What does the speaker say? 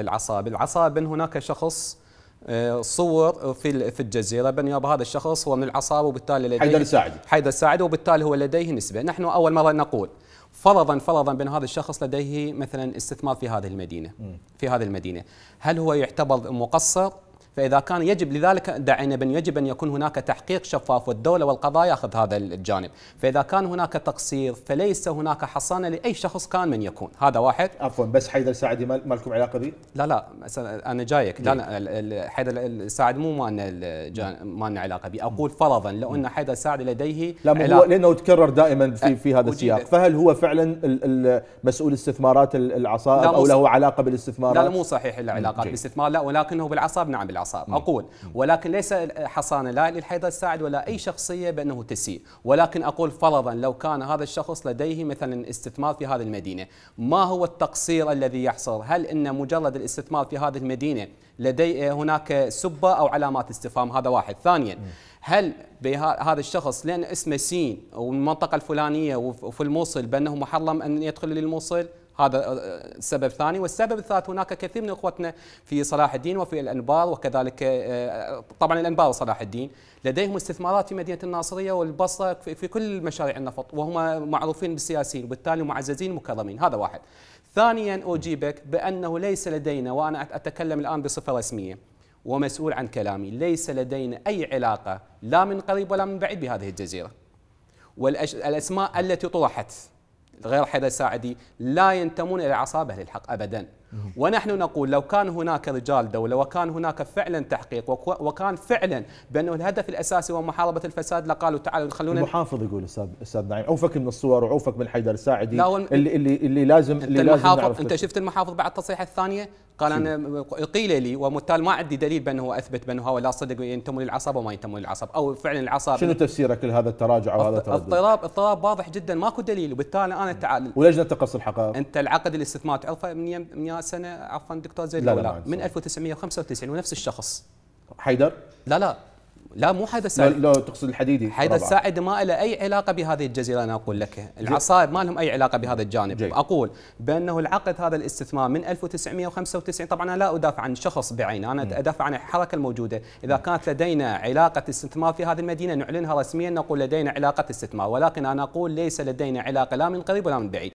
العصا بالعصا بن هناك شخص آه، صور في في الجزيره بن يابا هذا الشخص هو من العصابه وبالتالي لديه حيدر الساعدي حيدر الساعدي وبالتالي هو لديه نسبه نحن اول مره نقول فرضا فرضا بان هذا الشخص لديه مثلا استثمار في هذه المدينه في هذه المدينه هل هو يعتبر مقصر فإذا كان يجب لذلك دعينا بأن يجب أن يكون هناك تحقيق شفاف والدولة والقضاء يأخذ هذا الجانب فإذا كان هناك تقصير فليس هناك حصانة لأي شخص كان من يكون هذا واحد عفوا بس حيدر السعدي ما لكم علاقة به؟ لا لا أنا جايك لا إيه. لا حيدر السعدي مو مالنا ما لنا علاقة به أقول فرضا لو أن حيدر السعدي لديه لا علاقة. هو لأنه تكرر دائما في, في هذا السياق فهل هو فعلا مسؤول استثمارات العصائر أو له علاقة بالاستثمارات؟ لا, لا مو صحيح العلاقات بالاستثمار لا ولكنه بالعصاب نعم بالعصاب الاعصاب اقول ولكن ليس حصانه لا للحيضه الساعد ولا اي شخصيه بانه تسيء ولكن اقول فرضا لو كان هذا الشخص لديه مثلا استثمار في هذه المدينه ما هو التقصير الذي يحصل هل ان مجرد الاستثمار في هذه المدينه لدي هناك سبه او علامات استفهام هذا واحد ثانيا هل هذا الشخص لان اسمه سين والمنطقه الفلانيه وفي الموصل بانه محرم ان يدخل للموصل هذا آه، سبب ثاني والسبب الثالث هناك كثير من اخوتنا في صلاح الدين وفي الانبار وكذلك آه، طبعا الانبار وصلاح الدين لديهم استثمارات في مدينه الناصريه والبصره في كل مشاريع النفط وهم معروفين بالسياسيين وبالتالي معززين مكرمين هذا واحد ثانيا اجيبك بانه ليس لدينا وانا اتكلم الان بصفه رسميه ومسؤول عن كلامي ليس لدينا اي علاقه لا من قريب ولا من بعيد بهذه الجزيره والاسماء التي طرحت غير حيدر الساعدي لا ينتمون الى عصابه للحق ابدا ونحن نقول لو كان هناك رجال دوله وكان هناك فعلا تحقيق وكان فعلا بانه الهدف الاساسي هو محاربه الفساد لقالوا تعالوا خلونا المحافظ يقول استاذ استاذ نعيم عوفك من الصور وعوفك من حيدر الساعدي اللي اللي اللي لازم اللي لازم انت انت شفت المحافظ بعد التصريح الثانيه قال انا قيل لي وبالتالي ما عندي دليل بانه اثبت بانه هؤلاء صدق ينتمون للعصابه وما ينتمون للعصابه او فعلا العصابه شنو تفسيرك لهذا التراجع وهذا التردد؟ اضطراب اضطراب واضح جدا ماكو دليل وبالتالي انا تعال ولجنه تقص الحقائق انت العقد الاستثمار تعرفه من يم من سنه عفوا دكتور زيد لا, لا, لا, لا من 1995 ونفس الشخص حيدر؟ لا لا لا مو حيدر الساعد لا, لا تقصد الحديدي حيدر الساعد ما له أي علاقة بهذه الجزيرة أنا أقول لك العصائب ما لهم أي علاقة بهذا الجانب جي. أقول بأنه العقد هذا الاستثمار من 1995 طبعا أنا لا أدافع عن شخص بعينه أنا م. أدافع عن الحركة الموجودة إذا كانت لدينا علاقة استثمار في هذه المدينة نعلنها رسميا نقول لدينا علاقة استثمار ولكن أنا أقول ليس لدينا علاقة لا من قريب ولا من بعيد